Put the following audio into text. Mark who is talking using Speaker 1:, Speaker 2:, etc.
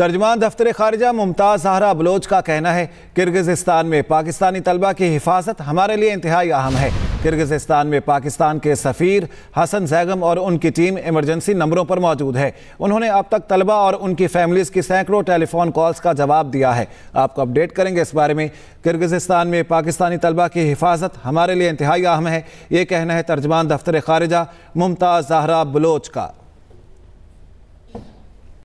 Speaker 1: तर्जमान दफ्तर खारजा मुमताज़ जहरा बलोच का कहना है किर्गिज़स्तान में पाकिस्तानी तलबा की हिफाजत हमारे लिए इंतहाई अहम है किर्गिज़स्तान में पाकिस्तान के सफ़ीर हसन जैगम और उनकी टीम इमरजेंसी नंबरों पर मौजूद है उन्होंने अब तक तलबा और उनकी फैमिलीज़ की सैकड़ों टेलीफोन कॉल्स का जवाब दिया है आपको अपडेट करेंगे इस बारे में किर्गिज़स्तान में पाकिस्तानी तलबा की हिफाजत हमारे लिए इंतहाई अहम है ये कहना है तर्जमान दफ्तर खारजा मुमताज़ जहरा बलोच का